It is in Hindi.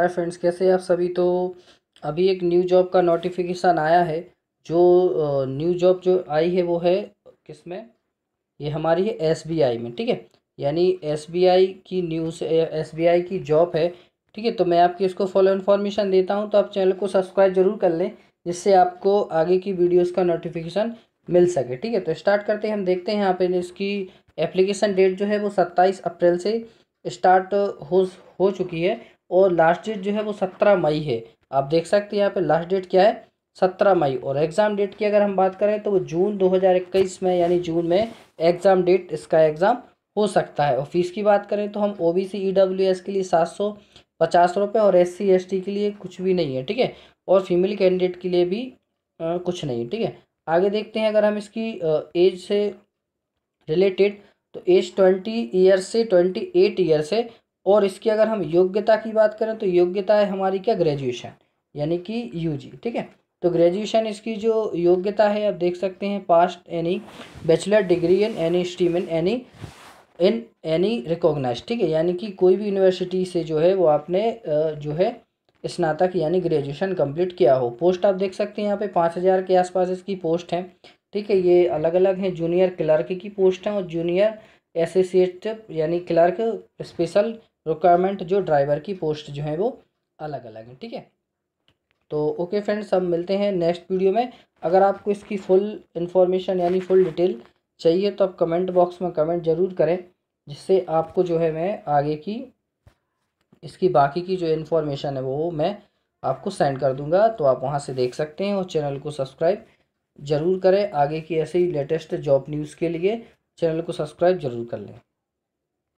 हाय फ्रेंड्स कैसे आप सभी तो अभी एक न्यू जॉब का नोटिफिकेशन आया है जो न्यू जॉब जो आई है वो है किस में ये हमारी है एसबीआई में ठीक है यानी एसबीआई की न्यूज़ एसबीआई की जॉब है ठीक है तो मैं आपकी इसको फॉलो इन्फॉर्मेशन देता हूँ तो आप चैनल को सब्सक्राइब जरूर कर लें जिससे आपको आगे की वीडियोज़ का नोटिफिकेशन मिल सके ठीक है तो स्टार्ट करते हैं हम देखते हैं यहाँ पे इसकी एप्लीकेशन डेट जो है वो सत्ताईस अप्रैल से स्टार्ट हो हो चुकी है और लास्ट डेट जो है वो सत्रह मई है आप देख सकते हैं यहाँ पे लास्ट डेट क्या है सत्रह मई और एग्ज़ाम डेट की अगर हम बात करें तो वो जून दो हज़ार इक्कीस में यानी जून में एग्ज़ाम डेट इसका एग्ज़ाम हो सकता है और फीस की बात करें तो हम O B C E W S के लिए सात सौ पचास रुपये और एस सी एस टी के लिए कुछ भी नहीं है ठीक है और फीमेल कैंडिडेट के लिए भी आ, कुछ नहीं है ठीक है आगे देखते हैं अगर हम इसकी एज से रिलेटेड तो एज ट्वेंटी ईयर से ट्वेंटी एट ईयर से और इसकी अगर हम योग्यता की बात करें तो योग्यता है हमारी क्या ग्रेजुएशन यानी कि यूजी ठीक है तो ग्रेजुएशन इसकी जो योग्यता है आप देख सकते हैं passed any bachelor degree in any stream in any in any recognise ठीक है यानी कि कोई भी यूनिवर्सिटी से जो है वो आपने जो है स्नातक यानी ग्रेजुएशन कंप्लीट किया हो पोस्ट आप देख सकते हैं यहाँ पे पाँच हज़ार के आसपास इसकी पोस्ट है ठीक है ये अलग अलग हैं जूनियर क्लर्क की पोस्ट हैं और जूनियर एसोसिएट यानी क्लर्क स्पेशल रिक्वायरमेंट जो ड्राइवर की पोस्ट जो है वो अलग अलग है ठीक है तो ओके फ्रेंड्स हम मिलते हैं नेक्स्ट वीडियो में अगर आपको इसकी फुल इन्फॉर्मेशन यानी फुल डिटेल चाहिए तो आप कमेंट बॉक्स में कमेंट ज़रूर करें जिससे आपको जो है मैं आगे की इसकी बाकी की जो इन्फॉर्मेशन है वो मैं आपको सेंड कर दूंगा तो आप वहाँ से देख सकते हैं और चैनल को सब्सक्राइब ज़रूर करें आगे की ऐसे ही लेटेस्ट जॉब न्यूज़ के लिए चैनल को सब्सक्राइब ज़रूर कर लें